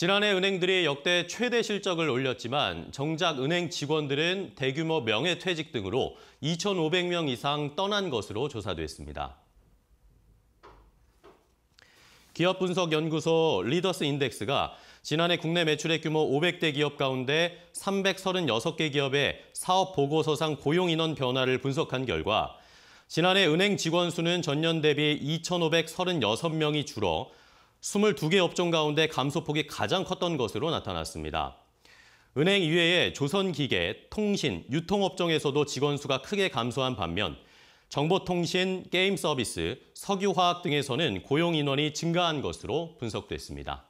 지난해 은행들이 역대 최대 실적을 올렸지만 정작 은행 직원들은 대규모 명예퇴직 등으로 2,500명 이상 떠난 것으로 조사됐습니다. 기업분석연구소 리더스 인덱스가 지난해 국내 매출액 규모 500대 기업 가운데 336개 기업의 사업 보고서상 고용 인원 변화를 분석한 결과 지난해 은행 직원 수는 전년 대비 2,536명이 줄어 22개 업종 가운데 감소폭이 가장 컸던 것으로 나타났습니다. 은행 이외에 조선기계, 통신, 유통업종에서도 직원 수가 크게 감소한 반면 정보통신, 게임 서비스, 석유화학 등에서는 고용 인원이 증가한 것으로 분석됐습니다.